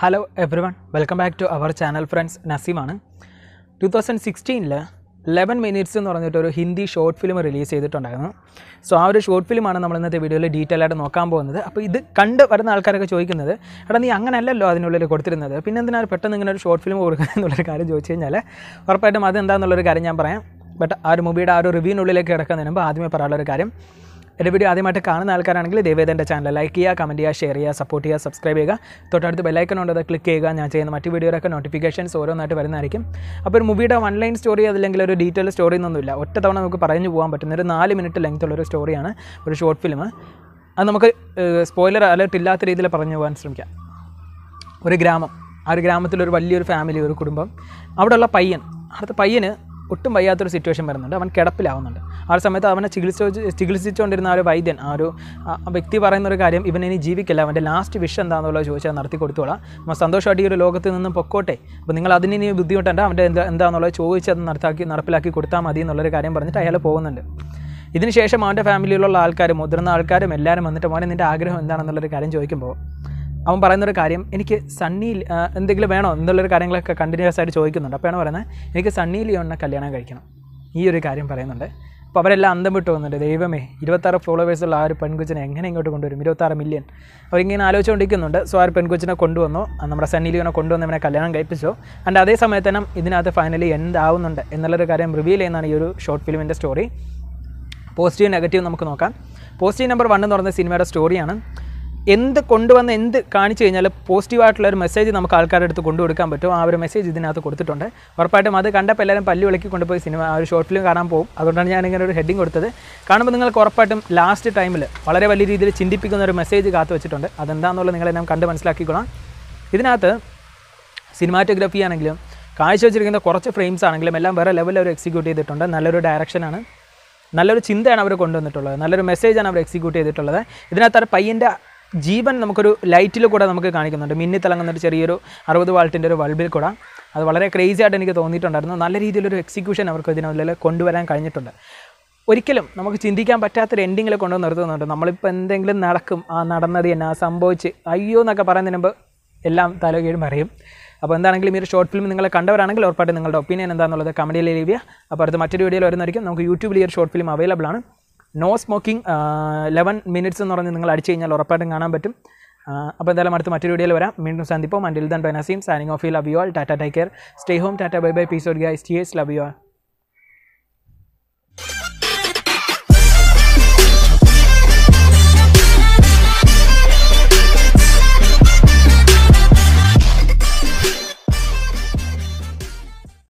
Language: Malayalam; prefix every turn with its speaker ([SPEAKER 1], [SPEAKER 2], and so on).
[SPEAKER 1] hello everyone welcome back to our channel friends നസീമാണ് ടു തൗസൻഡ് സിക്സ്റ്റീനിൽ ലെവൻ മിനിറ്റ്സ് എന്ന് പറഞ്ഞിട്ട് ഒരു ഹിന്ദി ഷോർട്ട് ഫിലിം റിലീസ് ചെയ്തിട്ടുണ്ടായിരുന്നു സോ ആ ഒരു ഷോർട്ട് ഫിലിമാണ് നമ്മൾ ഇന്നത്തെ വീഡിയോയിൽ ഡീറ്റെയിൽ ആയിട്ട് നോക്കാൻ പോകുന്നത് അപ്പോൾ ഇത് കണ്ട് വരുന്ന ആൾക്കാരൊക്കെ ചോദിക്കുന്നത് എടാ നീ അങ്ങനെയല്ലല്ലോ അതിനുള്ളിൽ കൊടുത്തിരുന്നത് പിന്നെ എന്തിനാണ് പെട്ടെന്ന് ഇങ്ങനെ ഒരു ഷോർട്ട് ഫിലിം കൊടുക്കുക എന്നുള്ളൊരു കാര്യം ചോദിച്ചു കഴിഞ്ഞാൽ ഉറപ്പായിട്ടും അത് എന്താണെന്നുള്ളൊരു കാര്യം ഞാൻ പറയാം ബട്ട് ആ ഒരു മൂവിയുടെ ആ ഒരു റിവ്യൂവിനുള്ളിലേക്ക് കിടക്കുന്നതിന് മുമ്പ് ആദ്യമേ പറയാനുള്ളൊരു കാര്യം എൻ്റെ വീഡിയോ ആദ്യമായിട്ട് കാണുന്ന ആൾക്കാരാണെങ്കിൽ ദയവേദ എൻ്റെ ചാനൽ ലൈക്ക് ചെയ്യുക കമൻറ്റ് ചെയ്യുക ഷെയർ ചെയ്യുക സപ്പോർട്ട് ചെയ്യുക സബ്സ്ക്രൈബ് ചെയ്യുക തൊട്ടടുത്ത് ബെല്ലൈക്കൺ ഉണ്ട് അത് ക്ലിക്ക് ചെയ്യുക ഞാൻ ചെയ്യുന്ന മറ്റ് വീഡിയോയിലൊക്കെ നോട്ടിഫിക്കേഷൻസ് ഓരോന്നായിട്ട് വരുന്നതായിരിക്കും അപ്പോൾ ഒരു മൂവിയുടെ വൺ ലൈൻ സ്റ്റോറി അതല്ലെങ്കിൽ ഒരു ഡീറ്റെയിൽ സ്റ്റോറി ഒന്നുമില്ല ഒറ്റ തവണ നമുക്ക് പറഞ്ഞു പോകാൻ പറ്റുന്ന ഒരു നാല് മിനിറ്റ് ലെങ്ത് ഉള്ളൊരു സ്റ്റോറിയാണ് ഒരു ഷോർട്ട് ഫിലിം അത് നമുക്ക് സ്പോയിലർ അലേർട്ട് ഇല്ലാത്ത രീതിയിൽ പറഞ്ഞു പോകാൻ ശ്രമിക്കാം ഒരു ഗ്രാമം ആ ഒരു ഗ്രാമത്തിലൊരു വലിയൊരു ഫാമിലി ഒരു കുടുംബം അവിടെയുള്ള പയ്യൻ അടുത്ത പയ്യന് ഒട്ടും വയ്യാത്തൊരു സിറ്റുവേഷൻ വരുന്നുണ്ട് അവൻ കിടപ്പിലാവുന്നുണ്ട് ആ ഒരു സമയത്ത് അവനെ ചികിത്സിച്ച് ചികിത്സിച്ചുകൊണ്ടിരുന്ന ആ ഒരു വൈദ്യൻ ആ ഒരു വ്യക്തി പറയുന്ന ഒരു കാര്യം ഇവൻ ഇനി ജീവിക്കില്ല അവൻ്റെ ലാസ്റ്റ് വിഷ് എന്താണെന്നുള്ളത് ചോദിച്ചാൽ നടത്തി കൊടുത്തോളാം നമ്മൾ സന്തോഷമായിട്ട് ഈ ഒരു ലോകത്ത് നിന്നും പൊക്കോട്ടെ അപ്പോൾ നിങ്ങൾ ഇനി ബുദ്ധിമുട്ടേണ്ട അവൻ്റെ എന്താ എന്താണെന്നുള്ളത് ചോദിച്ച് അത് നടത്താക്കി നടപ്പിലാക്കി കൊടുത്താൽ മതി എന്നുള്ളൊരു കാര്യം പറഞ്ഞിട്ട് അയാൾ പോകുന്നുണ്ട് ഇതിനുശേഷം അവൻ്റെ ഫാമിലിയിലുള്ള ആൾക്കാരും മുതിർന്ന ആൾക്കാരും എല്ലാവരും വന്നിട്ട് മോനെ നിൻ്റെ ആഗ്രഹം എന്താണെന്നുള്ളൊരു കാര്യം ചോദിക്കുമ്പോൾ അവൻ പറയുന്നൊരു കാര്യം എനിക്ക് സണ്ണി എന്തെങ്കിലും വേണോ എന്നുള്ളൊരു കാര്യങ്ങളൊക്കെ കണ്ടിന്യൂസ് ആയിട്ട് ചോദിക്കുന്നുണ്ട് അപ്പോൾ ആണ് പറയുന്നത് എനിക്ക് സണ്ണി ലിയോണിനെ കല്യാണം കഴിക്കണം ഈ ഒരു കാര്യം പറയുന്നുണ്ട് അപ്പോൾ അവരെല്ലാം അന്തം വിട്ടു പോകുന്നുണ്ട് ദൈവമേ ഇരുപത്താറ് ഫോളോവേഴ്സുള്ള ആ ഒരു പെൺകുച്ചിനെ എങ്ങനെ ഇങ്ങോട്ട് കൊണ്ടുവരും ഇരുപത്താറ് മില്യൺ അവരിങ്ങനെ ആലോചിച്ചുകൊണ്ടിരിക്കുന്നുണ്ട് സോ ആ പെൺകുച്ചിനെ കൊണ്ടുവന്നു നമ്മുടെ സണ്ണി ലിയോനെ കൊണ്ടുവന്ന് ഇവനെ കല്യാണം കഴിപ്പിച്ചു ആൻഡ് അതേ സമയത്ത് തന്നെ ഇതിനകത്ത് ഫൈനലി എന്താവുന്നുണ്ട് എന്നുള്ളൊരു കാര്യം റിവീൽ ചെയ്യുന്നതാണ് ഈ ഒരു ഷോർട്ട് ഫിലിമിൻ്റെ സ്റ്റോറി പോസിറ്റീവ് നെഗറ്റീവ് നമുക്ക് നോക്കാം പോസിറ്റീവ് നമ്പർ വൺ എന്ന് പറയുന്ന സിനിമയുടെ സ്റ്റോറിയാണ് എന്ത് കൊണ്ടുവന്ന് എന്ത് കാണിച്ചു കഴിഞ്ഞാൽ പോസിറ്റീവായിട്ടുള്ള ഒരു മെസ്സേജ് നമുക്ക് ആൾക്കാരുടെ അടുത്ത് കൊണ്ടുകൊടുക്കാൻ പറ്റും ആ ഒരു മെസ്സേജ് ഇതിനകത്ത് കൊടുത്തിട്ടുണ്ട് ഉറപ്പായിട്ടും അത് കണ്ടപ്പോൾ എല്ലാവരും പല്ലു വിളക്കി കൊണ്ടുപോയി സിനിമ ആ ഒരു ഷോർട്ട് ഫിലിം കാണാൻ പോകും അതുകൊണ്ടാണ് ഞാൻ ഇങ്ങനെ ഒരു ഹെഡിങ് കൊടുത്തത് കാണുമ്പോൾ നിങ്ങൾക്ക് ഉറപ്പായിട്ടും ലാസ്റ്റ് ടൈമിൽ വളരെ വലിയ രീതിയിൽ ചിന്തിപ്പിക്കുന്ന ഒരു മെസ്സേജ് കാത്തു വെച്ചിട്ടുണ്ട് അതെന്താണെന്നുള്ളത് നിങ്ങളെല്ലാം കണ്ട് മനസ്സിലാക്കിക്കോളാം ഇതിനകത്ത് സിനിമാറ്റോഗ്രഫി ആണെങ്കിലും കാഴ്ച വെച്ചിരിക്കുന്ന കുറച്ച് ഫ്രെയിംസ് ആണെങ്കിലും എല്ലാം വേറെ ലെവലിൽ അവർ എക്സിക്യൂട്ട് ചെയ്തിട്ടുണ്ട് നല്ലൊരു ഡയറക്ഷനാണ് നല്ലൊരു ചിന്തയാണ് അവർ കൊണ്ടുവന്നിട്ടുള്ളത് നല്ലൊരു മെസ്സേജാണ് അവർ എക്സിക്യൂട്ട് ചെയ്തിട്ടുള്ളത് ഇതിനകത്ത് പയ്യൻ്റെ ജീവൻ നമുക്കൊരു ലൈറ്റിൽ കൂടെ നമുക്ക് കാണിക്കുന്നുണ്ട് മിന്നി തിളങ്ങുന്നൊരു ചെറിയൊരു അറുപത് വാൾട്ടിൻ്റെ ഒരു ബൾബിൽ കൂടെ അത് വളരെ ക്രേസി ആയിട്ട് എനിക്ക് തോന്നിയിട്ടുണ്ടായിരുന്നു നല്ല രീതിയിലൊരു എക്സിക്യൂഷൻ അവർക്ക് ഇതിനുള്ളിൽ കൊണ്ടുവരാൻ കഴിഞ്ഞിട്ടുണ്ട് ഒരിക്കലും നമുക്ക് ചിന്തിക്കാൻ പറ്റാത്തൊരു എൻഡിങ്ങിൽ കൊണ്ടു നിർത്തുന്നുണ്ട് നമ്മളിപ്പോൾ എന്തെങ്കിലും നടക്കും ആ നടന്നത് തന്നെ ആ സംഭവിച്ച് അയ്യോ എന്നൊക്കെ പറയുന്നതിന് മുമ്പ് എല്ലാം തലകീഴും അറിയും അപ്പോൾ എന്താണെങ്കിലും ഈ ഒരു ഷോർട്ട് ഫിലിം നിങ്ങളെ കണ്ടവരാണെങ്കിൽ ഉറപ്പായിട്ട് നിങ്ങളുടെ ഒപ്പീനിയൻ എന്താണെന്നുള്ളത് കമൻറ്റിൽ എഴുതിയ അപ്പോൾ അടുത്ത മറ്റൊരു വീഡിയോയിൽ വരുന്നതായിരിക്കും നമുക്ക് യൂട്യൂബിൽ ഈ ഒരു ഷോർട്ട് ഫിലിം അവൈലബിൾ ആണ് നോ സ്മോക്കിംഗ് ലെവൻ മിനിറ്റ്സ് എന്ന് പറഞ്ഞ് നിങ്ങൾ അടിച്ചു കഴിഞ്ഞാൽ ഉറപ്പായിട്ടും കാണാൻ പറ്റും അപ്പോൾ എന്തായാലും അടുത്ത മറ്റൊരു വീഡിയോയിൽ വരാം വീണ്ടും സന്ദിപ്പം ആൻഡ് ദൻ പെനാസീം signing off I love you all tata take care stay home tata bye bye peace out guys cheers love you all